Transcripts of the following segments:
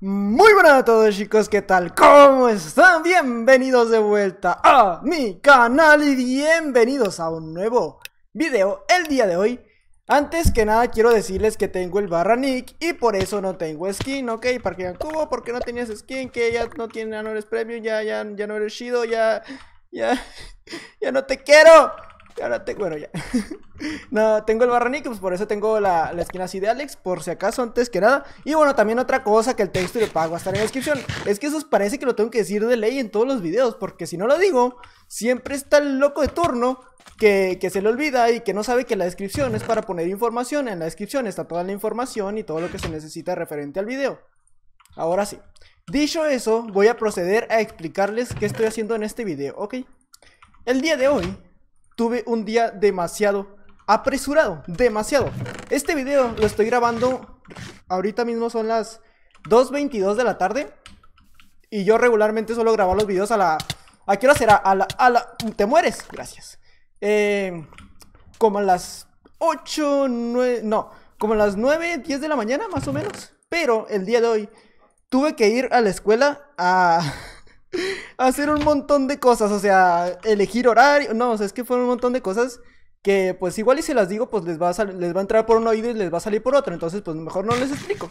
Muy buenas a todos chicos, ¿qué tal? ¿Cómo están? Bienvenidos de vuelta a mi canal y bienvenidos a un nuevo video el día de hoy Antes que nada quiero decirles que tengo el barra nick y por eso no tengo skin, ok Para que porque no tenías skin? Que ya no, tienes, eres premium, ya, ya no eres chido, ya, ya, ya no te quiero bueno, ya. no, tengo el barranico, pues por eso tengo la, esquina así de Alex, por si acaso, antes que nada. Y bueno, también otra cosa que el texto de pago estar en la descripción. Es que eso parece que lo tengo que decir de ley en todos los videos, porque si no lo digo, siempre está el loco de turno que, que, se le olvida y que no sabe que la descripción es para poner información. En la descripción está toda la información y todo lo que se necesita referente al video. Ahora sí. Dicho eso, voy a proceder a explicarles qué estoy haciendo en este video, ¿ok? El día de hoy tuve un día demasiado apresurado, demasiado. Este video lo estoy grabando, ahorita mismo son las 2.22 de la tarde. Y yo regularmente solo grabo los videos a la... ¿A qué hora será? A la... ¿Te mueres? Gracias. Eh, como a las 8, 9... No, como a las 9, 10 de la mañana más o menos. Pero el día de hoy tuve que ir a la escuela a hacer un montón de cosas, o sea, elegir horario, no, o sea, es que fueron un montón de cosas que pues igual y si las digo, pues les va a, les va a entrar por un oído y les va a salir por otro, entonces pues mejor no les explico.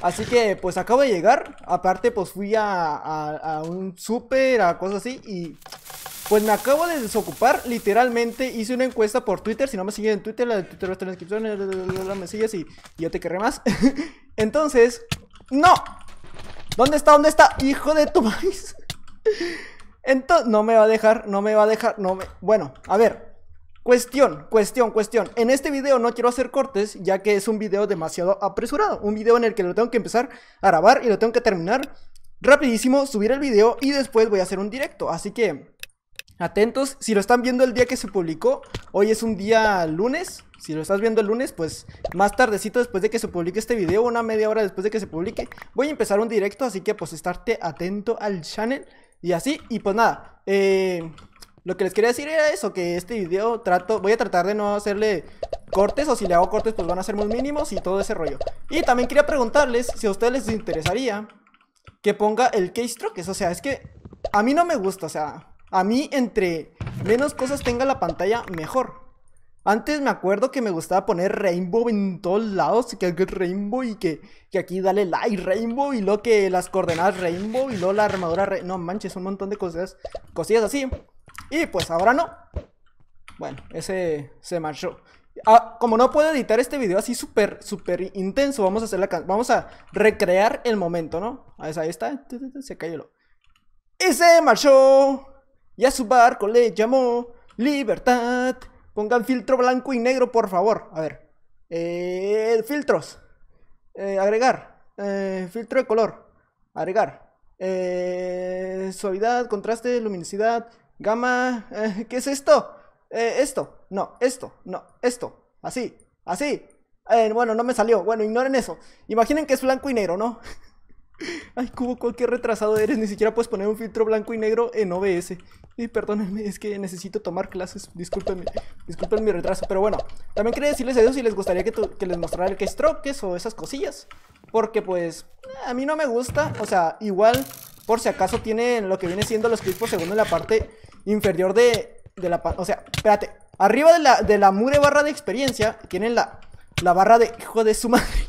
Así que pues acabo de llegar, aparte pues fui a, a, un súper, a cosas así y pues me acabo de desocupar, literalmente hice una encuesta por Twitter, si no me siguen en Twitter, la de Twitter va a estar en la descripción, me sigues y, y yo te querré más. entonces, no, ¿Dónde está? ¿Dónde está? Hijo de tu maíz. Entonces, no me va a dejar, no me va a dejar, no me... Bueno, a ver. Cuestión, cuestión, cuestión. En este video no quiero hacer cortes, ya que es un video demasiado apresurado. Un video en el que lo tengo que empezar a grabar y lo tengo que terminar rapidísimo, subir el video y después voy a hacer un directo. Así que, atentos. Si lo están viendo el día que se publicó, hoy es un día lunes. Si lo estás viendo el lunes, pues más tardecito después de que se publique este video, una media hora después de que se publique, voy a empezar un directo, así que pues estarte atento al channel. Y así, y pues nada, eh, lo que les quería decir era eso, que este video trato, voy a tratar de no hacerle cortes o si le hago cortes pues van a ser muy mínimos y todo ese rollo. Y también quería preguntarles si a ustedes les interesaría que ponga el keystroke, o sea, es que a mí no me gusta, o sea, a mí entre menos cosas tenga la pantalla mejor. Antes me acuerdo que me gustaba poner Rainbow en todos lados, que Rainbow y que, aquí dale like Rainbow y lo que las coordenadas Rainbow y luego la armadura Rainbow. No manches, un montón de cosas, cosillas así. Y pues ahora no. Bueno, ese se marchó. Ah, como no puedo editar este video así súper, súper intenso, vamos a hacer la Vamos a recrear el momento, ¿no? Ahí está, se cayó. Y se marchó. Y a su barco le llamó Libertad. Pongan filtro blanco y negro, por favor. A ver. Eh, filtros. Eh, agregar. Eh, filtro de color. Agregar. suavidad, contraste, luminosidad, gama. ¿Qué es esto? esto. No, esto. No, esto. Así. Así. bueno, no me salió. Bueno, ignoren eso. Imaginen que es blanco y negro, ¿no? Ay, Cubo, cualquier retrasado eres. Ni siquiera puedes poner un filtro blanco y negro en OBS. Y perdónenme, es que necesito tomar clases. Discúlpenme, disculpen mi retraso. Pero bueno, también quería decirles a ellos si les gustaría que, les mostrara el que Strokes o esas cosillas. Porque pues, a mí no me gusta. O sea, igual, por si acaso tienen lo que viene siendo los clips según en la parte inferior de, de la... O sea, espérate. Arriba de la, de la mure barra de experiencia tienen la, la barra de hijo de su madre.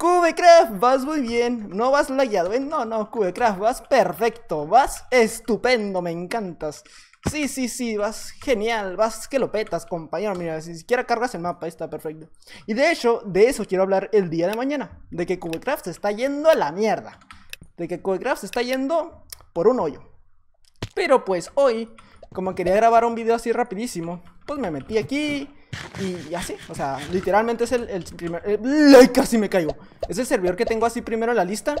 Cubecraft, vas muy bien. No vas layado, ¿eh? No, no, Cubecraft, vas perfecto. Vas estupendo, me encantas. Sí, sí, sí, vas genial, vas que lo petas, compañero. Mira, si siquiera cargas el mapa, está perfecto. Y de hecho, de eso quiero hablar el día de mañana. De que Cubecraft se está yendo a la mierda. De que Cubecraft se está yendo por un hoyo. Pero pues hoy, como quería grabar un video así rapidísimo, pues me metí aquí y, así, o sea, literalmente es el, primer... Eh, casi me caigo! Es el servidor que tengo así primero en la lista.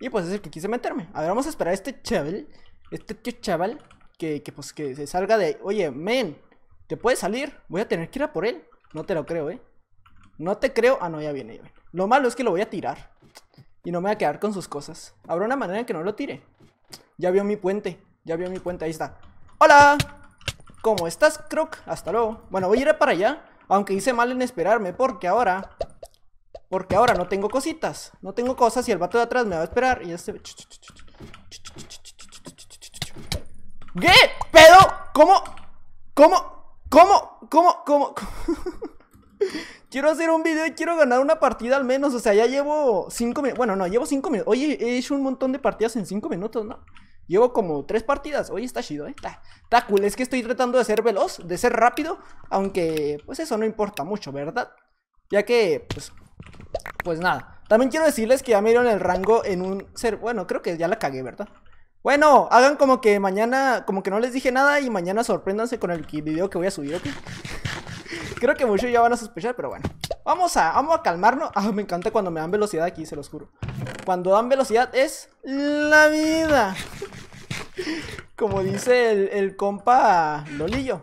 Y pues es el que quise meterme. A ver, vamos a esperar a este chaval. Este tío chaval. Que, pues que se salga de... Oye, men. ¿Te puedes salir? Voy a tener que ir a por él. No te lo creo, ¿eh? No te creo. Ah, no, ya viene, ya viene. Lo malo es que lo voy a tirar. Y no me va a quedar con sus cosas. Habrá una manera en que no lo tire. Ya vio mi puente. Ya vio mi puente. Ahí está. ¡Hola! ¿Cómo estás, Croc? Hasta luego. Bueno, voy a ir para allá. Aunque hice mal en esperarme, porque ahora... Porque ahora no tengo cositas. No tengo cosas y el vato de atrás me va a esperar. Y este... ¿Qué? ¿Pedo? ¿Cómo? ¿Cómo? ¿Cómo? ¿Cómo? ¿Cómo? quiero hacer un video y quiero ganar una partida al menos. O sea, ya llevo cinco minutos. Bueno, no, llevo cinco minutos. Oye, he hecho un montón de partidas en cinco minutos, ¿no? Llevo como tres partidas. Hoy está chido, ¿eh? Está, cool. Es que estoy tratando de ser veloz, de ser rápido. Aunque, pues eso no importa mucho, ¿verdad? Ya que, pues, pues nada. También quiero decirles que ya me dieron el rango en un... Ser... Bueno, creo que ya la cagué, ¿verdad? Bueno, hagan como que mañana, como que no les dije nada y mañana sorpréndanse con el video que voy a subir, ¿ok? creo que muchos ya van a sospechar, pero bueno. Vamos a, vamos a calmarnos. Ah, me encanta cuando me dan velocidad aquí, se los juro. Cuando dan velocidad es la vida. Como dice el, compa Lolillo.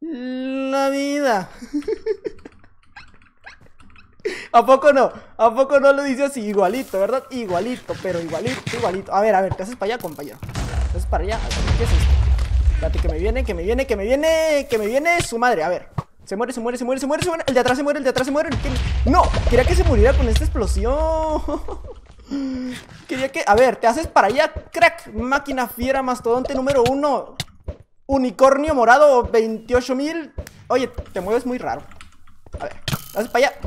La vida. ¿A poco no? ¿A poco no lo dice así? Igualito, ¿verdad? Igualito, pero igualito, igualito. A ver, a ver, te haces para allá, compañero. Te haces para allá. ¿Qué es esto? Espérate, que me viene, que me viene, que me viene, que me viene su madre. A ver. Se muere, se muere, se muere, se muere, se muere. El de atrás se muere, el de atrás se muere. No, quería que se muriera con esta explosión. quería que. A ver, te haces para allá, crack. Máquina fiera, mastodonte número uno. Unicornio morado, 28.000. Oye, te mueves muy raro. A ver, te haces para allá.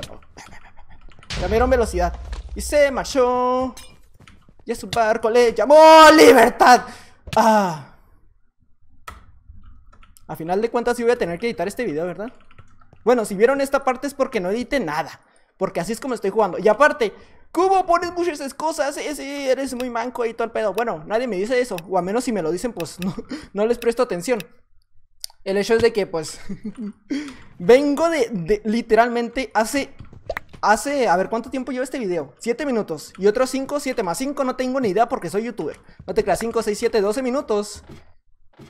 Cambiaron velocidad. Y se marchó. Y a su barco le llamó Libertad. Ah. A final de cuentas sí voy a tener que editar este video, ¿verdad? Bueno, si vieron esta parte es porque no edité nada. Porque así es como estoy jugando. Y aparte, ¿cómo pones muchas cosas? Ese eres muy manco y todo el pedo. Bueno, nadie me dice eso. O a menos si me lo dicen, pues no, les presto atención. El hecho es de que, pues, vengo de, literalmente hace, hace, a ver, ¿cuánto tiempo lleva este video? Siete minutos. Y otros cinco, siete más cinco, no tengo ni idea porque soy youtuber. No te creas, 5, seis, 7, 12 minutos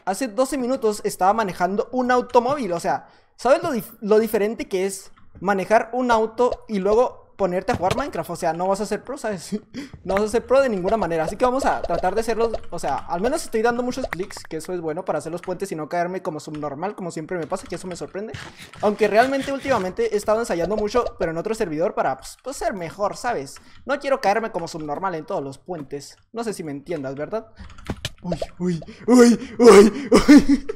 hace 12 minutos estaba manejando un automóvil. O sea, ¿sabes lo, diferente que es manejar un auto y luego ponerte a jugar Minecraft? O sea, no vas a ser pro, ¿sabes? no vas a ser pro de ninguna manera. Así que vamos a tratar de hacerlo, O sea, al menos estoy dando muchos clics, que eso es bueno para hacer los puentes y no caerme como subnormal, como siempre me pasa, que eso me sorprende. Aunque realmente últimamente he estado ensayando mucho, pero en otro servidor para pues, pues ser mejor, ¿sabes? No quiero caerme como subnormal en todos los puentes. No sé si me entiendas, ¿verdad? Uy, uy, uy, uy, uy.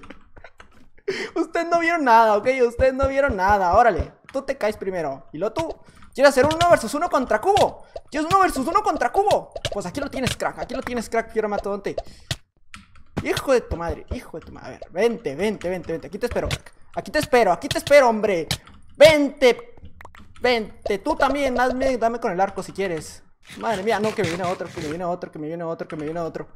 Ustedes no vieron nada, ok. Ustedes no vieron nada. Órale, tú te caes primero. Y lo tú quieres hacer uno versus uno contra Cubo. Quieres uno versus uno contra Cubo. Pues aquí lo tienes, crack. Aquí lo tienes, crack. Quiero matodonte. Hijo de tu madre, hijo de tu madre. A ver, vente, vente, vente, vente. Aquí te espero, Aquí te espero, aquí te espero, hombre. Vente, vente. Tú también, dame con el arco si quieres. Madre mía, no, que me viene otro, que me viene otro, que me viene otro, que me viene otro.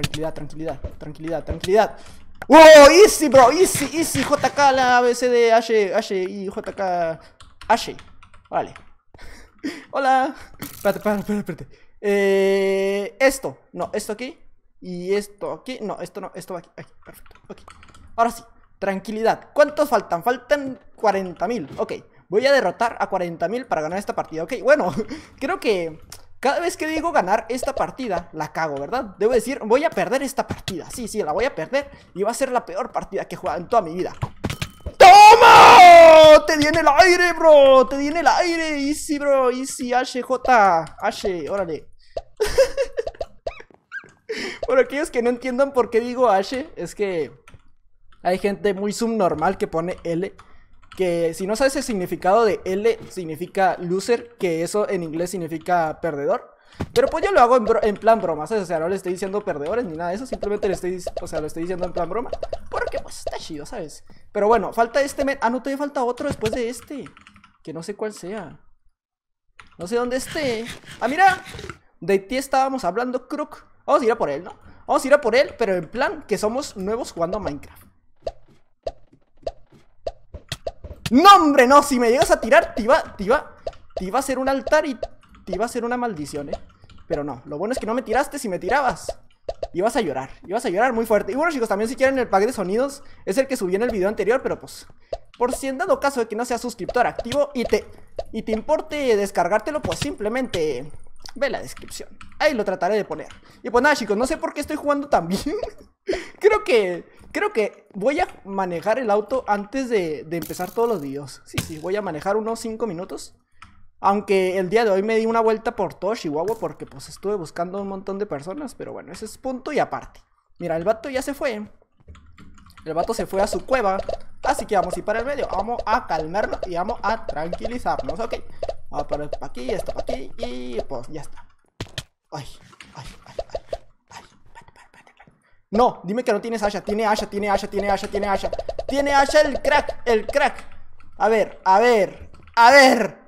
Tranquilidad, tranquilidad, tranquilidad, tranquilidad. ¡Wow! Easy, bro, easy, easy. JK, la ABC de H, H y JK. H. Vale. Hola. Espérate, espérate, espérate. espérate. Eh, esto, no, esto aquí. Y esto aquí, no, esto no, esto va aquí. aquí perfecto, ok. Ahora sí, tranquilidad. ¿Cuántos faltan? Faltan 40.000. Ok, voy a derrotar a 40.000 para ganar esta partida. Ok, bueno, creo que cada vez que digo ganar esta partida, la cago, ¿verdad? Debo decir, voy a perder esta partida. Sí, sí, la voy a perder y va a ser la peor partida que he jugado en toda mi vida. ¡Toma! Te viene el aire, bro. Te di el aire. Easy, bro. Easy, HJ. H, órale. Por aquellos que no entiendan por qué digo H, es que hay gente muy subnormal que pone L que si no sabes el significado de L significa loser, que eso en inglés significa perdedor. Pero pues yo lo hago en, plan broma, O sea, no le estoy diciendo perdedores ni nada de eso, simplemente le estoy, sea, lo estoy diciendo en plan broma. Porque pues está chido, ¿sabes? Pero bueno, falta este Ah, no, todavía falta otro después de este. Que no sé cuál sea. No sé dónde esté. Ah, mira. De ti estábamos hablando, Crook. Vamos a ir a por él, ¿no? Vamos a ir a por él, pero en plan que somos nuevos jugando a Minecraft. No, hombre, no, si me llegas a tirar, te iba, te iba, te iba a ser un altar y te iba a ser una maldición, eh. Pero no, lo bueno es que no me tiraste, si me tirabas Ibas a llorar, ibas a llorar muy fuerte Y bueno chicos, también si quieren el pack de sonidos Es el que subí en el video anterior, pero pues Por si en dado caso de que no seas suscriptor activo Y te, y te importe descargártelo, pues simplemente Ve la descripción. Ahí lo trataré de poner. Y pues nada, chicos, no sé por qué estoy jugando tan bien. creo que creo que voy a manejar el auto antes de, de empezar todos los videos. Sí, sí, voy a manejar unos 5 minutos. Aunque el día de hoy me di una vuelta por todo Chihuahua porque pues estuve buscando un montón de personas, pero bueno, ese es punto y aparte. Mira, el vato ya se fue. El vato se fue a su cueva. Así que vamos a ir para el medio. Vamos a calmarlo y vamos a tranquilizarnos, ¿ok? Vamos ah, a poner para aquí, esto para aquí y pues ya está. Ay, ay, ay, ay. no, dime que no tienes Asha. Tiene Asha, tiene Asha, tiene Asha, tiene Asha. Tiene Asha el crack, el crack. A ver, a ver, a ver.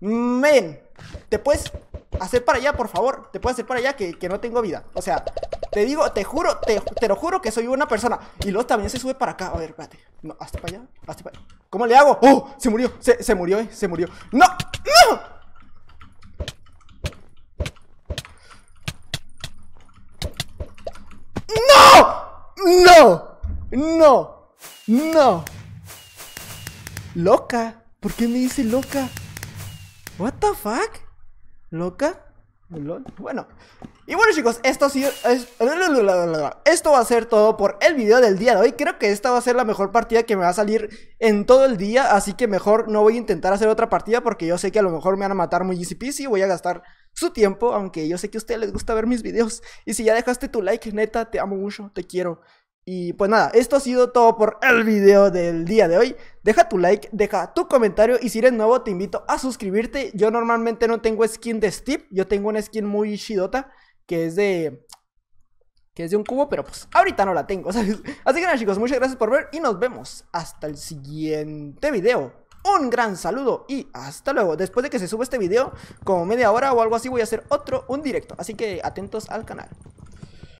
Men, ¿te puedes hacer para allá, por favor? ¿Te puedes hacer para allá que, que no tengo vida? O sea, te digo, te juro, te, lo juro que soy una persona. Y luego también se sube para acá. A ver, espérate. No, hasta para allá, hasta para allá. ¿Cómo le hago? ¡Oh! Se murió, se, murió, se murió. Eh, ¡No! ¡No! ¡No! ¡No! ¡No! ¿Loca? ¿Por qué me dice loca? ¿What the fuck? ¿Loca? Bueno, y bueno chicos, esto ha sido, esto va a ser todo por el video del día de hoy. Creo que esta va a ser la mejor partida que me va a salir en todo el día, así que mejor no voy a intentar hacer otra partida porque yo sé que a lo mejor me van a matar muy easy peasy, voy a gastar su tiempo, aunque yo sé que a ustedes les gusta ver mis videos. Y si ya dejaste tu like, neta, te amo mucho, te quiero. Y pues nada, esto ha sido todo por el video del día de hoy. Deja tu like, deja tu comentario y si eres nuevo te invito a suscribirte. Yo normalmente no tengo skin de Steve, yo tengo una skin muy chidota que es de que es de un cubo, pero pues ahorita no la tengo, ¿sabes? Así que nada chicos, muchas gracias por ver y nos vemos hasta el siguiente video. Un gran saludo y hasta luego. Después de que se suba este video, como media hora o algo así, voy a hacer otro, un directo. Así que atentos al canal.